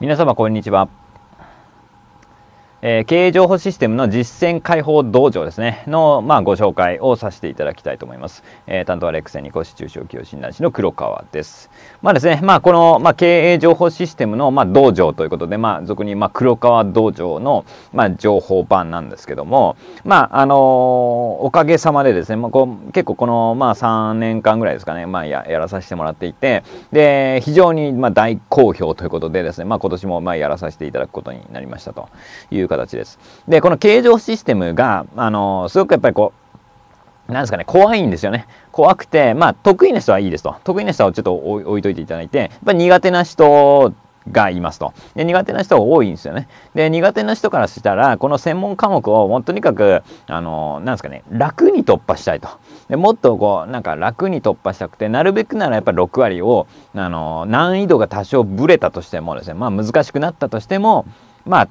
皆様こんにちは。えー、経営情報システムの実践開放道場ですねの、まあ、ご紹介をさせていただきたいと思います、えー、担当はレックセニコシ中小企業診断士の黒川ですまあですね、まあ、この、まあ、経営情報システムの、まあ、道場ということで、まあ、俗に、まあ、黒川道場の、まあ、情報版なんですけどもまああのー、おかげさまでですね、まあ、こう結構この、まあ、3年間ぐらいですかね、まあ、ややらさせてもらっていてで非常に、まあ、大好評ということでですね、まあ、今年も、まあ、やらさせていただくことになりましたという形です。で、この形状システムが、あのすごくやっぱりこう、なんですかね、怖いんですよね。怖くて、まあ、得意な人はいいですと。得意な人はちょっと置いといていただいて、やっぱ苦手な人がいますと。で、苦手な人が多いんですよね。で、苦手な人からしたら、この専門科目をもうとにかく、あの、なんですかね、楽に突破したいと。で、もっとこう、なんか楽に突破したくて、なるべくならやっぱ6割を、あの、難易度が多少ブレたとしてもですね、まあ難しくなったとしても、まあ、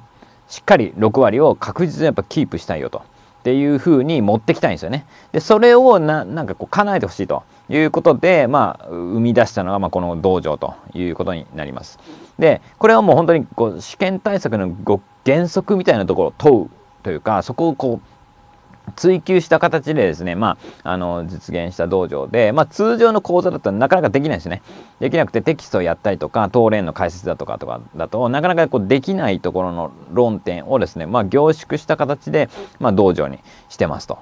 しっかり6割を確実にやっぱキープしたいよと。っていう風に持ってきたいんですよね。でそれをななんかこう叶えてほしいということで、まあ、生み出したのが、まあ、この道場ということになります。でこれはもう本当にこう試験対策の原則みたいなところを問うというかそこをこう追求した形でですね、まあ、あの実現した道場で、まあ、通常の講座だとなかなかできないですねできなくてテキストをやったりとか当連の解説だとかとかだとなかなかこうできないところの論点をですね、まあ、凝縮した形で、まあ、道場にしてますと。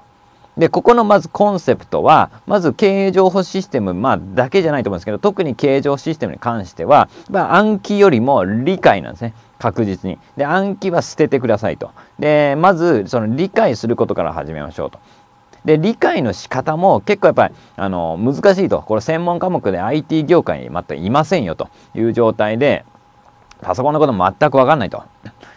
でここのまずコンセプトはまず経営情報システム、まあ、だけじゃないと思うんですけど特に経営情報システムに関しては、まあ、暗記よりも理解なんですね確実に。で暗記は捨ててくださいと。でまずその理解することから始めましょうと。で理解の仕方も結構やっぱりあの難しいとこれ専門科目で IT 業界に全くいませんよという状態でパソコンのこと全く分かんないと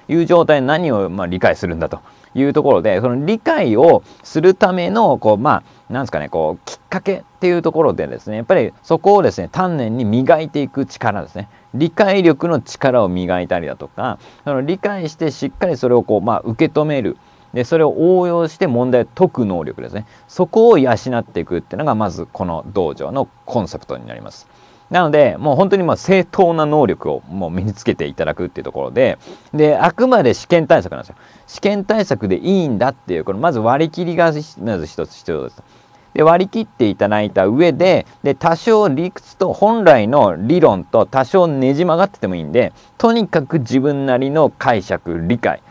いう状態で何をま理解するんだというところでその理解をするためのこうまあなんですかねこうきっかけっていうところでですねやっぱりそこをですね丹念に磨いていく力ですね理解力の力を磨いたりだとかその理解してしっかりそれをこう、まあ、受け止める。でそれを応用して問題を解く能力ですねそこを養っていくっていうのがまずこの道場のコンセプトになります。なので、もう本当にまあ正当な能力をもう身につけていただくっていうところで、で、あくまで試験対策なんですよ。試験対策でいいんだっていう、このまず割り切りがまず一つ必要です。で割り切っていただいた上でで多少理屈と本来の理論と多少ねじ曲がっててもいいんでとにかく自分なりの解釈理解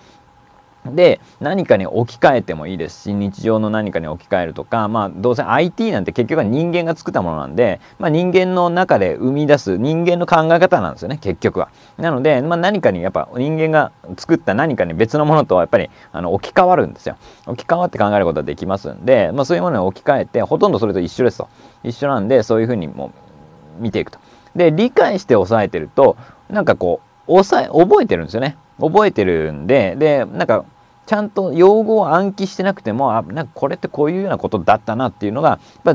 で何かに置き換えてもいいですし日常の何かに置き換えるとかまあどうせ IT なんて結局は人間が作ったものなんで、まあ、人間の中で生み出す人間の考え方なんですよね結局は。なので、まあ、何かにやっぱ人間が作った何かに別のものとはやっぱりあの置き換わるんですよ。置き換わって考えることはできますんで、まあ、そういうものに置き換えてほとんどそれと一緒ですと一緒なんでそういうふうにもう見ていくと。で理解して押さえてるとなんかこう抑え覚えてるんですよね。覚えてるんででなんかちゃんと用語を暗記してなくてもあなんかこれってこういうようなことだったなっていうのがやっぱ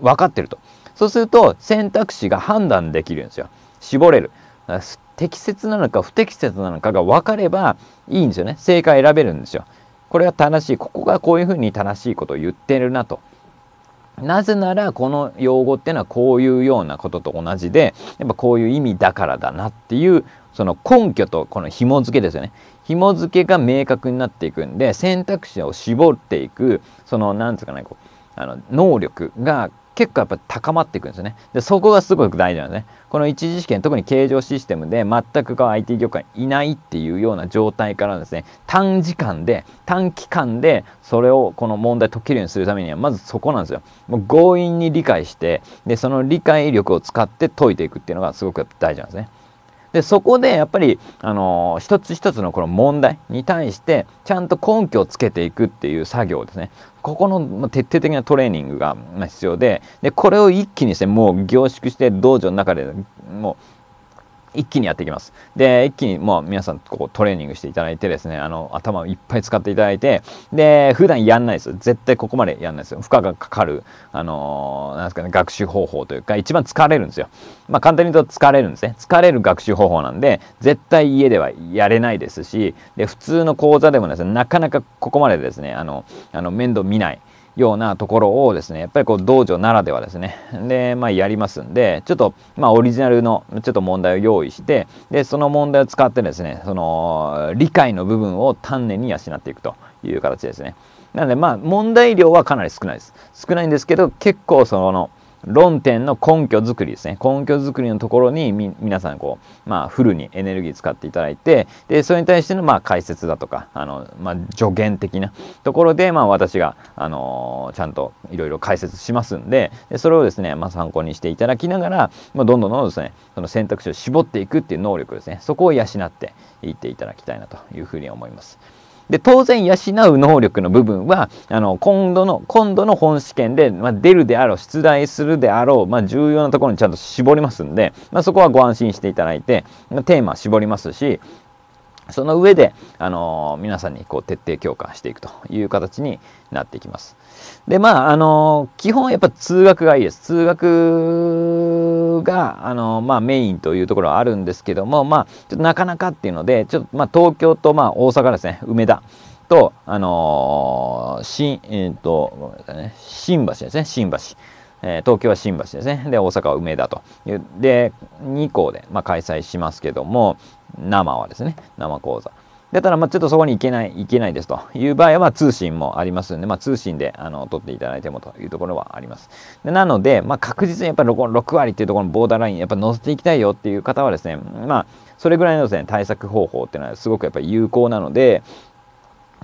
分かってるとそうすると選択肢が判断できるんですよ絞れる適切なのか不適切なのかが分かればいいんですよね正解選べるんですよこれが正しいここがこういうふうに正しいことを言ってるなとなぜならこの用語っていうのはこういうようなことと同じでやっぱこういう意味だからだなっていうその根拠とこの紐付けですよね紐付けが明確になっていくんで選択肢を絞っていくそのなんつうかねこうあの能力が結構やっぱ高まっていくんですねでそこがすごく大事なんですねこの一次試験特に形状システムで全くこう IT 業界いないっていうような状態からですね短時間で短期間でそれをこの問題解けるようにするためにはまずそこなんですよもう強引に理解してでその理解力を使って解いていくっていうのがすごく大事なんですねでそこでやっぱり、あのー、一つ一つのこの問題に対してちゃんと根拠をつけていくっていう作業ですねここの徹底的なトレーニングが必要ででこれを一気にしてもう凝縮して道場の中でもう一気にやっていきます。で、一気にもう皆さんこうトレーニングしていただいてですね、あの、頭をいっぱい使っていただいて、で、普段やんないです。絶対ここまでやんないですよ。負荷がかかる、あのー、なんですかね、学習方法というか、一番疲れるんですよ。まあ、簡単に言うと疲れるんですね。疲れる学習方法なんで、絶対家ではやれないですし、で、普通の講座でもですね、なかなかここまでですね、あの、あの面倒見ない。ようなところをですねやっぱりこう道場ならではですねで、まあ、やりますんでちょっと、まあ、オリジナルのちょっと問題を用意してでその問題を使ってですねその理解の部分を丹念に養っていくという形ですね。なのでまあ問題量はかなり少ないです。少ないんですけど結構その論点の根拠づくりですね根拠づくりのところにみ、皆さんこう、まあ、フルにエネルギー使っていただいてでそれに対してのまあ解説だとかあの、まあ、助言的なところで、まあ、私が、あのー、ちゃんといろいろ解説しますんででそれをですね、まあ、参考にしていただきながら、まあ、どんどんどんどんですねその選択肢を絞っていくっていう能力ですねそこを養っていっていただきたいなというふうに思います。で当然養う能力の部分はあの今度の今度の本試験で、まあ、出るであろう出題するであろう、まあ、重要なところにちゃんと絞りますんで、まあ、そこはご安心していただいて、まテーマ絞りますしその上で、あの皆さんにこう徹底強化していくという形になっていきます。でまああの基本やっぱ通学がいいです。通学があの、まあ、メインというところはあるんですけども、まあ、ちょっとなかなかっていうのでちょっと、まあ、東京と、まあ、大阪ですね梅田と、あのー、新えー、っとごめんなさい、ね、新橋ですね新橋。えー、東京は新橋ですねで大阪は梅田というで2校で、まあ、開催しますけども生はですね生講座。だかだまあちょっとそこに行けない行けないですという場合はま通信もありますので、まあ、通信であの取っていただいてもというところはあります。でなので、まあ、確実にやっぱり 6, 6割っていうところのボーダーラインやっぱ乗せていきたいよっていう方はですねまあそれぐらいのですね対策方法っていうのはすごくやっぱり有効なので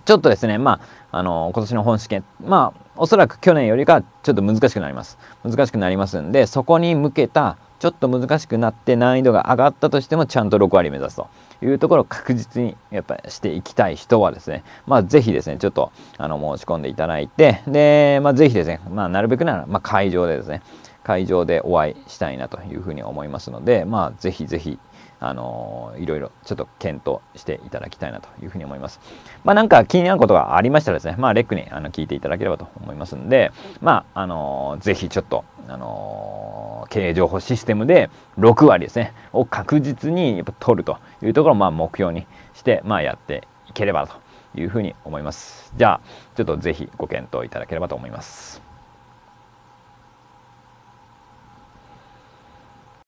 ちょっとですねまああの今年の本試験まあおそらく去年よりかちょっと難しくなります難しくなりますんでそこに向けたちょっと難しくなって難易度が上がったとしてもちゃんと6割目指すというところを確実にやっぱりしていきたい人はですね、まあぜひですね、ちょっとあの申し込んでいただいて、で、まあぜひですね、まあなるべくなら、まあ、会場でですね、会場でお会いしたいなというふうに思いますので、まあぜひぜひ、あのー、いろいろちょっと検討していただきたいなというふうに思います。まあ、なんか気になることがありましたらですね、まあ、レックにあの聞いていただければと思いますんで、まあ、あのー、ぜひちょっと、あのー、経営情報システムで6割ですね、を確実にやっぱ取るというところを、まあ、目標にして、まあ、やっていければというふうに思います。じゃあ、ちょっとぜひご検討いただければと思います。